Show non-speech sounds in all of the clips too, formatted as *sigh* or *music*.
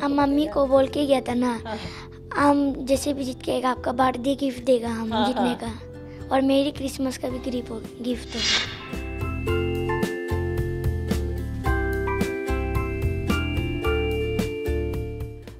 हम मम्मी को बोल के गया था ना हाँ। हम जैसे भी जीत के आएगा आपका बर्थडे गिफ्ट देगा हम हाँ, जीतने हाँ। का और मेरी क्रिसमस का भी गिफ्ट होगा गिफ्ट होगा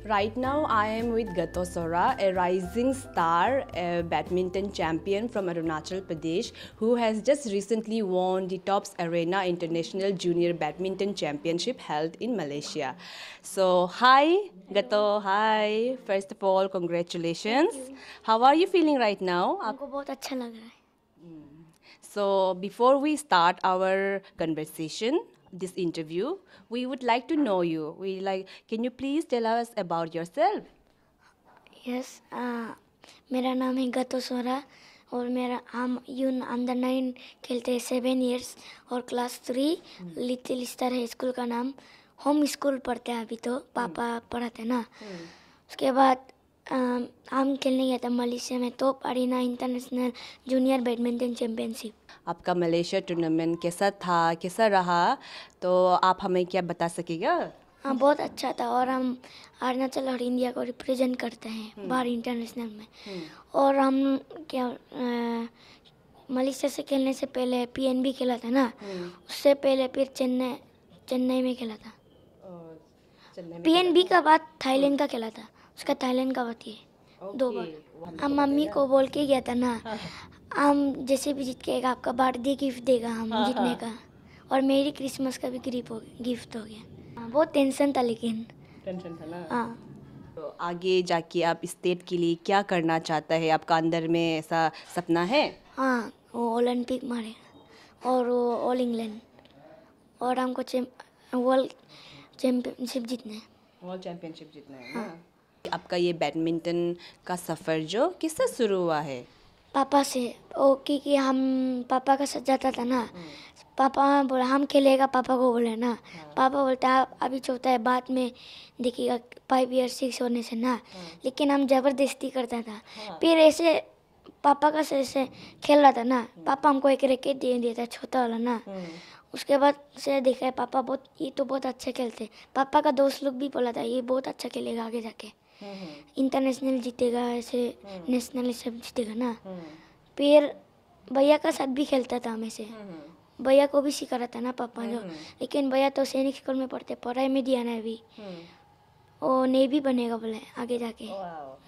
Right now, I am with Gato Sora, a rising star a badminton champion from Arunachal Pradesh, who has just recently won the Tops Arena International Junior Badminton Championship held in Malaysia. So, hi, Gato. Hi. First of all, congratulations. How are you feeling right now? Hmm. So, before we start our conversation, this interview. We would like to know you. We like. Can you please tell us about yourself? Yes. Uh, मेरा नाम है गतो सोरा और मेरा हम यून under nine खेलते हैं सेवन ईयर्स और क्लास थ्री लिटिल स्टार है स्कूल का नाम होम स्कूल पढ़ते हैं अभी तो हम्म। पापा पढ़ाते ना हम्म। उसके बाद हम खेलने गया था मलेशिया में तो ना इंटरनेशनल जूनियर बैडमिंटन चैम्पियनशिप आपका मलेशिया टूर्नामेंट कैसा था कैसा रहा तो आप हमें क्या बता सकेगा हाँ बहुत अच्छा था और हम अरुणाचल और इंडिया को रिप्रेजेंट करते हैं हम्म। बाहर इंटरनेशनल में हम्म। और हम क्या मलेशिया से खेलने से पहले पीएनबी खेला था ना हम्म। उससे पहले फिर चेन्नई चेन्नई में खेला था पीएनबी का बाद थाईलैंड का खेला था उसका थाईलैंड का बात ये दो बार हम मम्मी को बोल के गया था ना *laughs* हम जैसे भी जीत के आपका बर्थडे गिफ्ट देगा हम हाँ, जीतने हाँ. का और मेरी क्रिसमस का भी गिफ्ट हो गिफ्ट हो गया हाँ, बहुत टेंशन था लेकिन टेंशन था ना हाँ तो आगे जाके आप स्टेट के लिए क्या करना चाहता है आपका अंदर में ऐसा सपना है हाँ वो ओलंपिक मारे और वो ऑल इंग्लैंड और हमको वर्ल्ड चैम्पियनशिप जीतना है वर्ल्ड चैम्पियनशिप जीतना है हाँ। आपका ये बैडमिंटन का सफ़र जो किससे शुरू हुआ है पापा से ओ क्योंकि हम पापा का साथ जाता था ना हम्म। पापा बोला हम खेलेगा पापा को बोले ना हम्म। पापा बोलते आप अभी चौथा है बाद में देखिएगा फाइव ईयर सिक्स होने से ना हम्म। लेकिन हम ज़बरदस्ती करता था हाँ। फिर ऐसे पापा का से खेल रहा था ना पापा हमको एक रैकेट दे दिया था छोटा वाला ना उसके बाद से देखा है पापा बहुत ये तो बहुत अच्छा खेलते हैं पापा का दोस्त लोग भी बोला था ये बहुत अच्छा खेलेगा आगे जाके हम्म, हम्म। इंटरनेशनल जीतेगा ऐसे हम्म। नेशनल सब जीतेगा ना फिर भैया का साथ भी खेलता था हमें से भैया को भी सिखा रहा था ना पापा जो लेकिन भैया तो सैनिक स्कूल में पढ़ते पढ़ाई में दिया है अभी और नहीं भी बनेगा बोले आगे जाके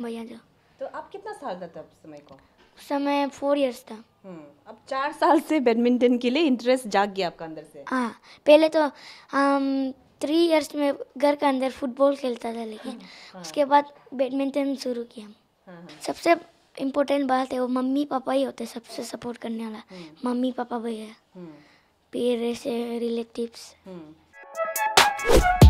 भैया जो तो आप कितना साल था तब समय को उस समय फोर इयर्स था हम्म, अब चार साल से बैडमिंटन के लिए इंटरेस्ट जाग गया आपका अंदर से हाँ पहले तो हम थ्री इयर्स में घर के अंदर फुटबॉल खेलता था लेकिन हम्म, हाँ, उसके बाद बैडमिंटन शुरू किया हाँ, हाँ। सबसे इम्पोर्टेंट बात है वो मम्मी पापा ही होते सबसे सपोर्ट करने वाला हम्म। मम्मी पापा भैया फिर ऐसे रिलेटिव्स